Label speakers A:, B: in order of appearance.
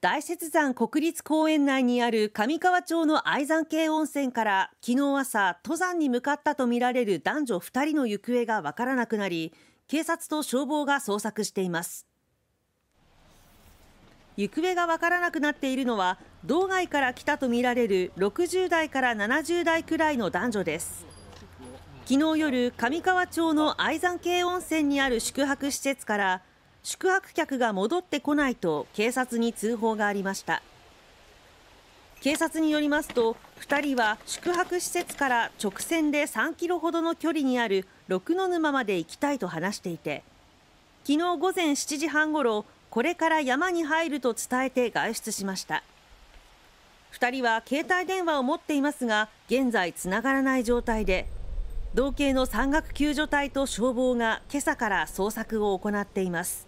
A: 大雪山国立公園内にある上川町の愛山系温泉から昨日朝登山に向かったとみられる男女2人の行方がわからなくなり警察と消防が捜索しています行方がわからなくなっているのは道外から来たとみられる60代から70代くらいの男女です昨日夜上川町の愛山系温泉にある宿泊施設から宿泊客が戻ってこないと警察に通報がありました警察によりますと2人は宿泊施設から直線で3キロほどの距離にある六の沼まで行きたいと話していて昨日午前7時半ごろこれから山に入ると伝えて外出しました2人は携帯電話を持っていますが現在つながらない状態で道警の山岳救助隊と消防が今朝から捜索を行っています